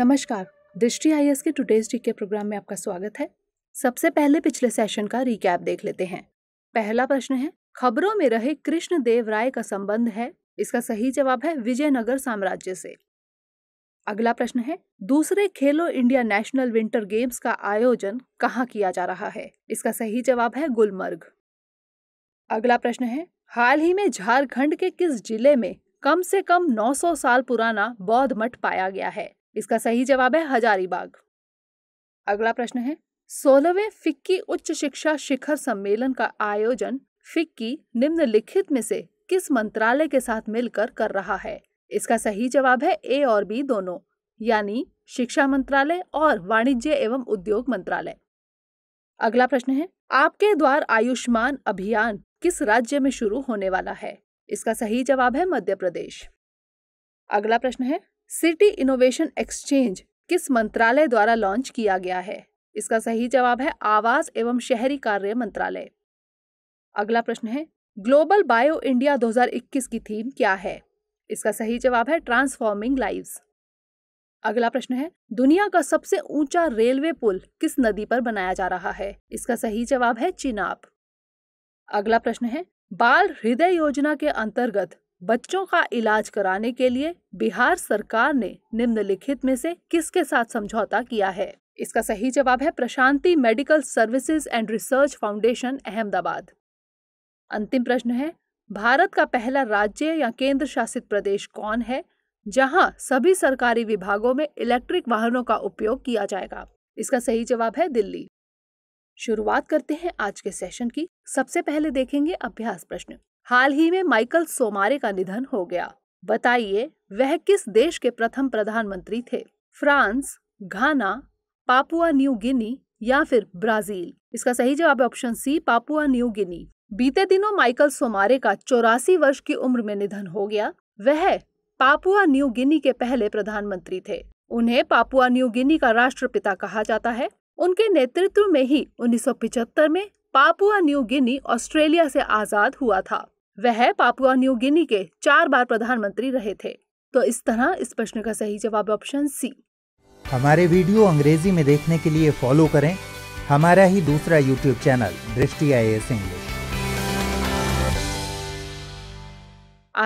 नमस्कार दृष्टि आई के टुडेज के प्रोग्राम में आपका स्वागत है सबसे पहले पिछले सेशन का रिकैप देख लेते हैं पहला प्रश्न है खबरों में रहे कृष्ण देव राय का संबंध है इसका सही जवाब है विजयनगर साम्राज्य से अगला प्रश्न है दूसरे खेलो इंडिया नेशनल विंटर गेम्स का आयोजन कहाँ किया जा रहा है इसका सही जवाब है गुलमर्ग अगला प्रश्न है हाल ही में झारखंड के किस जिले में कम से कम 900 साल पुराना बौद्ध मठ पाया गया है इसका सही जवाब है हजारीबाग अगला प्रश्न है सोलहवें फिक्की उच्च शिक्षा शिखर सम्मेलन का आयोजन फिक्की निम्नलिखित में से किस मंत्रालय के साथ मिलकर कर रहा है इसका सही जवाब है ए और बी दोनों यानी शिक्षा मंत्रालय और वाणिज्य एवं उद्योग मंत्रालय अगला प्रश्न है आपके द्वार आयुष्मान अभियान किस राज्य में शुरू होने वाला है इसका सही जवाब है मध्य प्रदेश अगला प्रश्न है सिटी इनोवेशन एक्सचेंज किस मंत्रालय द्वारा लॉन्च किया गया है इसका सही जवाब है आवास एवं शहरी कार्य मंत्रालय अगला प्रश्न है ग्लोबल बायो इंडिया 2021 की थीम क्या है इसका सही जवाब है ट्रांसफॉर्मिंग लाइव अगला प्रश्न है दुनिया का सबसे ऊंचा रेलवे पुल किस नदी पर बनाया जा रहा है इसका सही जवाब है चिनाब अगला प्रश्न है बाल हृदय योजना के अंतर्गत बच्चों का इलाज कराने के लिए बिहार सरकार ने निम्नलिखित में से किसके साथ समझौता किया है इसका सही जवाब है Prashanti medical services and research foundation Ahmedabad अंतिम प्रश्न है भारत का पहला राज्य या केंद्र शासित प्रदेश कौन है जहां सभी सरकारी विभागों में इलेक्ट्रिक वाहनों का उपयोग किया जाएगा इसका सही जवाब है दिल्ली शुरुआत करते हैं आज के सेशन की सबसे पहले देखेंगे अभ्यास प्रश्न हाल ही में माइकल सोमारे का निधन हो गया बताइए वह किस देश के प्रथम प्रधानमंत्री थे France Ghana Papua New Guinea या फिर ब्राजील इसका सही जवाब option C Papua New Guinea बीते दिनों माइकल सोमारे का चौरासी वर्ष की उम्र में निधन हो गया वह पापुआ न्यू गिनी के पहले प्रधानमंत्री थे उन्हें पापुआ न्यू गिनी का राष्ट्रपिता कहा जाता है उनके नेतृत्व में ही 1975 में पापुआ न्यू गिनी ऑस्ट्रेलिया से आजाद हुआ था वह पापुआ न्यू गिनी के चार बार प्रधानमंत्री रहे थे तो इस तरह इस प्रश्न का सही जवाब ऑप्शन सी हमारे वीडियो अंग्रेजी में देखने के लिए फॉलो करें हमारा ही दूसरा यूट्यूब चैनल दृष्टि आई इंग्लिश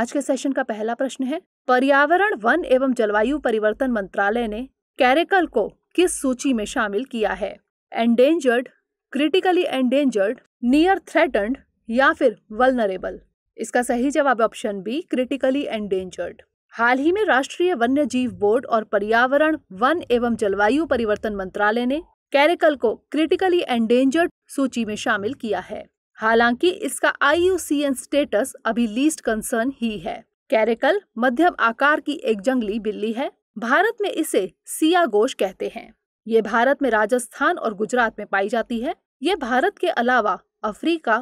आज के सेशन का पहला प्रश्न है पर्यावरण वन एवं जलवायु परिवर्तन मंत्रालय ने कैरेकल को किस सूची में शामिल किया है endangered critically endangered near threatened या फिर वलनरेबल इसका सही जवाब ऑप्शन बी क्रिटिकली एंडेंजर्ड हाल ही में राष्ट्रीय वन्य जीव बोर्ड और पर्यावरण वन एवं जलवायु परिवर्तन मंत्रालय ने कैरेकल को क्रिटिकली एंडेंजर्ड सूची में शामिल किया है हालांकि इसका आई स्टेटस अभी लीस्ट कंसर्न ही है कैरेकल मध्यम आकार की एक जंगली बिल्ली है भारत में इसे सियागोश कहते हैं ये भारत में राजस्थान और गुजरात में पाई जाती है ये भारत के अलावा अफ्रीका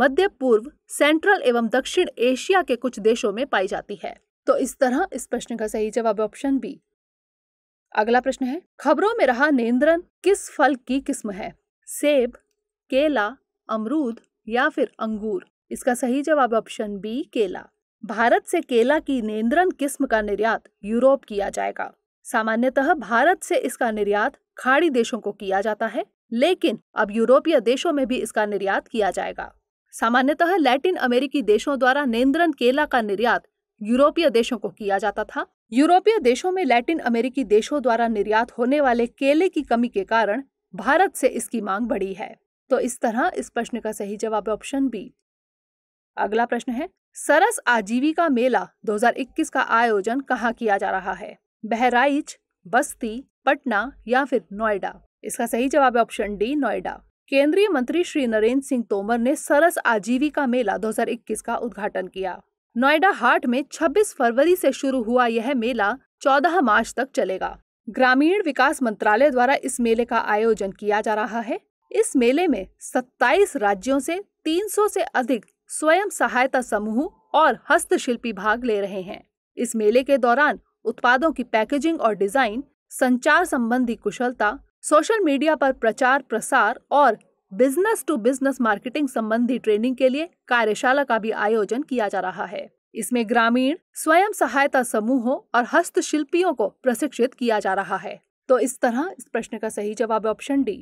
मध्य पूर्व सेंट्रल एवं दक्षिण एशिया के कुछ देशों में पाई जाती है तो इस तरह इस प्रश्न का सही जवाब ऑप्शन बी अगला प्रश्न है खबरों में रहा नेंद्रन किस फल की किस्म है सेब केला अमरूद या फिर अंगूर इसका सही जवाब ऑप्शन बी केला भारत से केला की नेंद्रन किस्म का निर्यात यूरोप किया जाएगा सामान्यतः भारत से इसका निर्यात खाड़ी देशों को किया जाता है लेकिन अब यूरोपीय देशों में भी इसका निर्यात किया जाएगा सामान्यतः लैटिन अमेरिकी देशों द्वारा नियंत्रण केला का निर्यात यूरोपीय देशों को किया जाता था यूरोपीय देशों में लैटिन अमेरिकी देशों द्वारा निर्यात होने वाले केले की कमी के कारण भारत से इसकी मांग बढ़ी है तो इस तरह इस प्रश्न का सही जवाब ऑप्शन बी अगला प्रश्न है सरस आजीविका मेला 2021 का आयोजन कहाँ किया जा रहा है बहराइच बस्ती पटना या फिर नोएडा इसका सही जवाब है ऑप्शन डी नोएडा केंद्रीय मंत्री श्री नरेंद्र सिंह तोमर ने सरस आजीविका मेला 2021 का उद्घाटन किया नोएडा हाट में 26 फरवरी से शुरू हुआ यह मेला 14 मार्च तक चलेगा ग्रामीण विकास मंत्रालय द्वारा इस मेले का आयोजन किया जा रहा है इस मेले में 27 राज्यों से 300 से अधिक स्वयं सहायता समूह और हस्तशिल्पी भाग ले रहे हैं इस मेले के दौरान उत्पादों की पैकेजिंग और डिजाइन संचार संबंधी कुशलता सोशल मीडिया पर प्रचार प्रसार और बिजनेस टू बिजनेस मार्केटिंग संबंधी ट्रेनिंग के लिए कार्यशाला का भी आयोजन किया जा रहा है इसमें ग्रामीण स्वयं सहायता समूहों और हस्तशिल्पियों को प्रशिक्षित किया जा रहा है तो इस तरह इस प्रश्न का सही जवाब ऑप्शन डी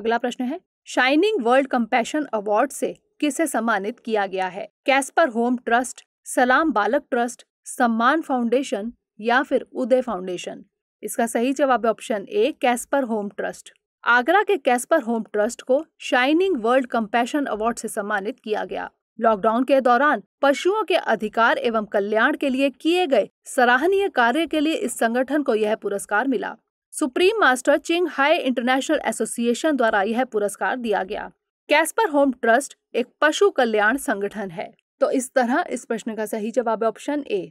अगला प्रश्न है शाइनिंग वर्ल्ड कम्पेशन अवार्ड से किसे सम्मानित किया गया है कैस्पर होम ट्रस्ट सलाम बालक ट्रस्ट सम्मान फाउंडेशन या फिर उदय फाउंडेशन इसका सही जवाब है option A Casper home trust Agra के कैस्पर होम ट्रस्ट को शाइनिंग वर्ल्ड कम्पैशन अवार्ड से सम्मानित किया गया लॉकडाउन के दौरान पशुओं के अधिकार एवं कल्याण के लिए किए गए सराहनीय कार्य के लिए इस संगठन को यह पुरस्कार मिला Supreme Master Ching Hai International Association द्वारा यह पुरस्कार दिया गया कैस्पर होम ट्रस्ट एक पशु कल्याण संगठन है तो इस तरह इस प्रश्न का सही जवाब ऑप्शन ए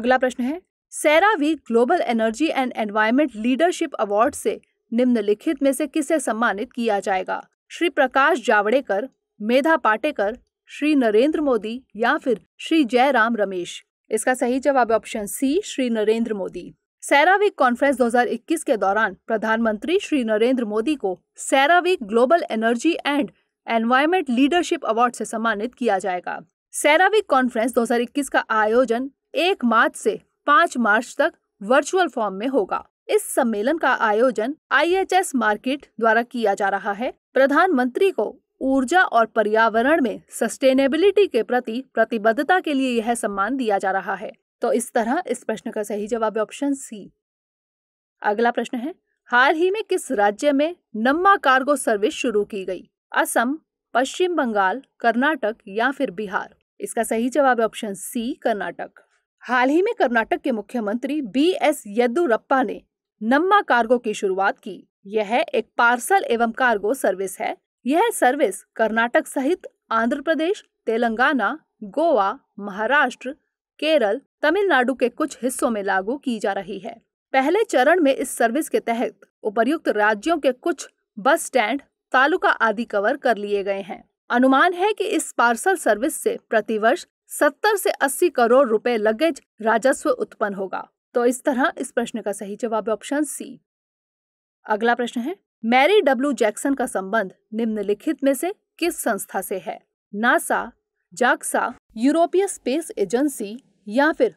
अगला प्रश्न है CERAWeek global energy and environment leadership award से निम्नलिखित में से किसे सम्मानित किया जाएगा श्री प्रकाश जावड़ेकर मेधा पाटेकर श्री नरेंद्र मोदी या फिर श्री जयराम रमेश इसका सही जवाब option C Shri Narendra Modi CERAWeek conference 2021 के दौरान प्रधानमंत्री श्री नरेंद्र मोदी को CERAWeek global energy and environment leadership award से सम्मानित किया जाएगा सैरावीक कॉन्फ्रेंस 2021 का आयोजन एक मार्च से पाँच मार्च तक वर्चुअल फॉर्म में होगा इस सम्मेलन का आयोजन आईएचएस मार्केट द्वारा किया जा रहा है प्रधानमंत्री को ऊर्जा और पर्यावरण में सस्टेनेबिलिटी के प्रति प्रतिबद्धता के लिए यह सम्मान दिया जा रहा है तो इस तरह इस प्रश्न का सही जवाब ऑप्शन सी अगला प्रश्न है हाल ही में किस राज्य में नम्मा कार्गो सर्विस शुरू की गई असम पश्चिम बंगाल कर्नाटक या फिर बिहार इसका सही जवाब ऑप्शन सी कर्नाटक हाल ही में कर्नाटक के मुख्यमंत्री बी एस येदुरप्पा ने नम्मा कार्गो की शुरुआत की यह एक पार्सल एवं कार्गो सर्विस है यह सर्विस कर्नाटक सहित आंध्र प्रदेश तेलंगाना गोवा महाराष्ट्र केरल तमिलनाडु के कुछ हिस्सों में लागू की जा रही है पहले चरण में इस सर्विस के तहत उपर्युक्त राज्यों के कुछ बस स्टैंड तालुका आदि कवर कर लिए गए हैं अनुमान है कि इस पार्सल सर्विस से प्रतिवर्ष सत्तर से अस्सी करोड़ रुपए लगेज राजस्व उत्पन्न होगा तो इस तरह इस प्रश्न का सही जवाब ऑप्शन सी अगला प्रश्न है मैरी डब्ल्यू जैक्सन का संबंध निम्नलिखित में से किस संस्था से है नासा जाक्सा यूरोपीय स्पेस एजेंसी या फिर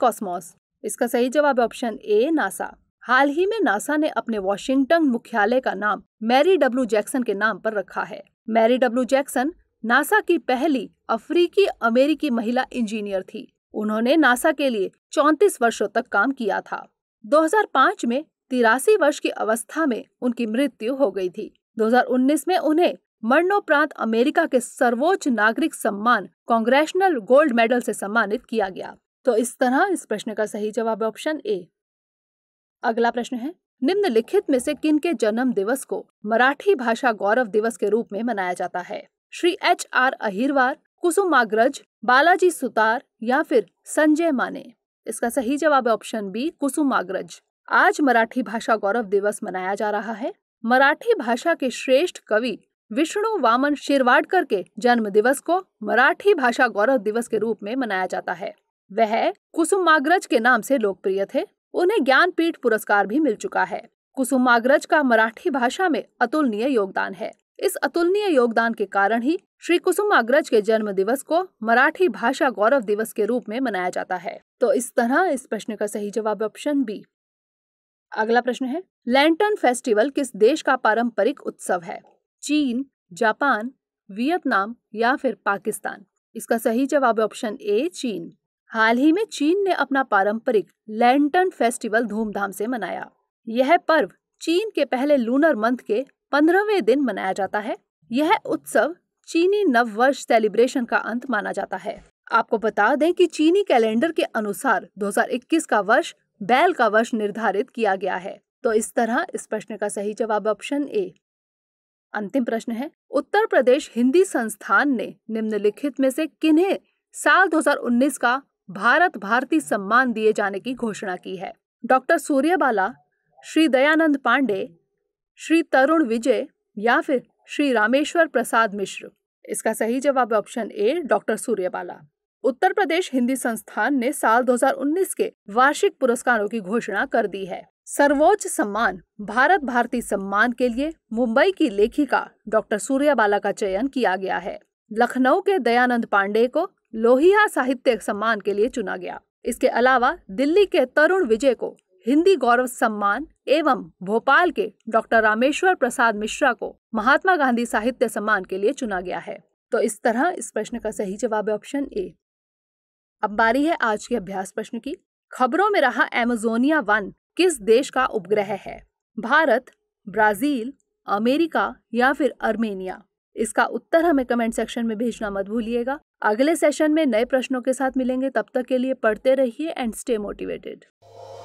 कॉस्मोस इसका सही जवाब ऑप्शन ए नासा हाल ही में नासा ने अपने वॉशिंगटन मुख्यालय का नाम मैरी डब्ल्यू जैक्सन के नाम पर रखा है मैरी डब्ल्यू जैक्सन नासा की पहली अफ्रीकी अमेरिकी महिला इंजीनियर थी उन्होंने नासा के लिए 34 वर्षों तक काम किया था 2005 में तिरासी वर्ष की अवस्था में उनकी मृत्यु हो गई थी 2019 में उन्हें मरणोपरांत अमेरिका के सर्वोच्च नागरिक सम्मान कांग्रेशनल गोल्ड मेडल से सम्मानित किया गया तो इस तरह इस प्रश्न का सही जवाब ऑप्शन ए अगला प्रश्न है निम्नलिखित में से किन के जन्म दिवस को मराठी भाषा गौरव दिवस के रूप में मनाया जाता है श्री एच आर अहिरवार कुसुमाग्रज बालाजी सुतार या फिर संजय माने इसका सही जवाब है ऑप्शन बी कुसुम कुसुमाग्रज आज मराठी भाषा गौरव दिवस मनाया जा रहा है मराठी भाषा के श्रेष्ठ कवि विष्णु वामन शिरवाडकर के जन्म दिवस को मराठी भाषा गौरव दिवस के रूप में मनाया जाता है वह कुसुम माग्रज के नाम से लोकप्रिय थे उन्हें ज्ञानपीठ पुरस्कार भी मिल चुका है माग्रज का मराठी भाषा में अतुलनीय योगदान है इस अतुलनीय योगदान के कारण ही श्री कुसुम अग्रज के जन्म दिवस को मराठी भाषा गौरव दिवस के रूप में मनाया जाता है तो इस तरह इस प्रश्न का सही जवाब ऑप्शन बी अगला प्रश्न है लैंटन फेस्टिवल किस देश का पारंपरिक उत्सव है चीन जापान वियतनाम या फिर पाकिस्तान इसका सही जवाब ऑप्शन ए चीन हाल ही में चीन ने अपना पारंपरिक लैंटन फेस्टिवल धूमधाम से मनाया यह पर्व चीन के पहले लूनर मंथ के पंद्रहवें दिन मनाया जाता है यह उत्सव चीनी नव वर्ष सेलिब्रेशन का अंत माना जाता है आपको बता दें कि चीनी कैलेंडर के अनुसार 2021 का वर्ष बैल का वर्ष निर्धारित किया गया है तो इस तरह इस प्रश्न का सही जवाब ऑप्शन ए अंतिम प्रश्न है उत्तर प्रदेश हिंदी संस्थान ने निम्नलिखित में से किन्हें साल 2019 का भारत भारती सम्मान दिए जाने की घोषणा की है डॉक्टर सूर्यबाला श्री दयानंद पांडे श्री तरुण विजय या फिर श्री रामेश्वर प्रसाद मिश्र इसका सही जवाब option A doctor Suryabala Uttar Pradesh Hindi संस्थान ने साल 2019 के वार्षिक पुरस्कारों की घोषणा कर दी है सर्वोच्च सम्मान भारत भारती सम्मान के लिए मुंबई की लेखिका डॉक्टर सूर्यबाला का चयन किया गया है लखनऊ के दयानंद पांडे को लोहिया साहित्य सम्मान के लिए चुना गया इसके अलावा दिल्ली के तरुण विजय को हिंदी गौरव सम्मान एवं भोपाल के डॉक्टर रामेश्वर प्रसाद मिश्रा को महात्मा गांधी साहित्य सम्मान के लिए चुना गया है तो इस तरह इस प्रश्न का सही जवाब है ऑप्शन ए अब बारी है आज के अभ्यास प्रश्न की खबरों में रहा एमेजोनिया वन किस देश का उपग्रह है भारत ब्राजील अमेरिका या फिर अर्मेनिया इसका उत्तर हमें कमेंट सेक्शन में भेजना मत भूलिएगा अगले सेशन में नए प्रश्नों के साथ मिलेंगे तब तक के लिए पढ़ते रहिए एंड स्टे मोटिवेटेड